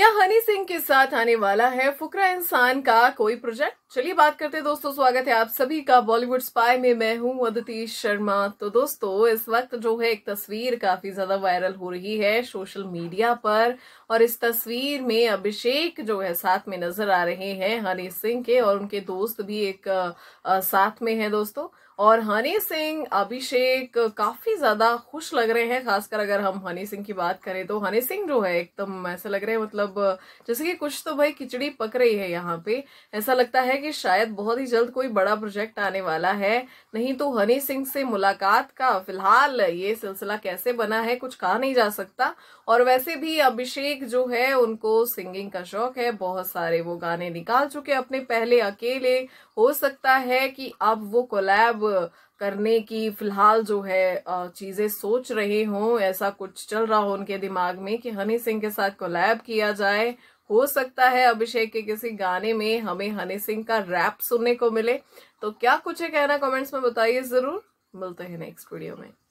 क्या हनी सिंह के साथ आने वाला है फुकरा इंसान का कोई प्रोजेक्ट चलिए बात करते हैं दोस्तों स्वागत है आप सभी का बॉलीवुड स्पाई में मैं हूं अदिति शर्मा तो दोस्तों इस वक्त जो है एक तस्वीर काफी ज्यादा वायरल हो रही है सोशल मीडिया पर और इस तस्वीर में अभिषेक जो है साथ में नजर आ रहे हैं हनी सिंह के और उनके दोस्त भी एक आ, साथ में है दोस्तों और हनी सिंह अभिषेक काफ़ी ज़्यादा खुश लग रहे हैं खासकर अगर हम हनी सिंह की बात करें तो हनी सिंह जो है एकदम ऐसा लग रहे हैं मतलब जैसे कि कुछ तो भाई खिचड़ी पक रही है यहाँ पे ऐसा लगता है कि शायद बहुत ही जल्द कोई बड़ा प्रोजेक्ट आने वाला है नहीं तो हनी सिंह से मुलाकात का फिलहाल ये सिलसिला कैसे बना है कुछ कहा नहीं जा सकता और वैसे भी अभिषेक जो है उनको सिंगिंग का शौक है बहुत सारे वो गाने निकाल चुके अपने पहले अकेले हो सकता है कि अब वो कोलैब करने की फिलहाल जो है चीज़ें सोच रहे हों ऐसा कुछ चल रहा हो उनके दिमाग में कि हनी सिंह के साथ कोलैब किया जाए हो सकता है अभिषेक के किसी गाने में हमें हनी सिंह का रैप सुनने को मिले तो क्या कुछ है कहना कमेंट्स में बताइए ज़रूर मिलते हैं नेक्स्ट वीडियो में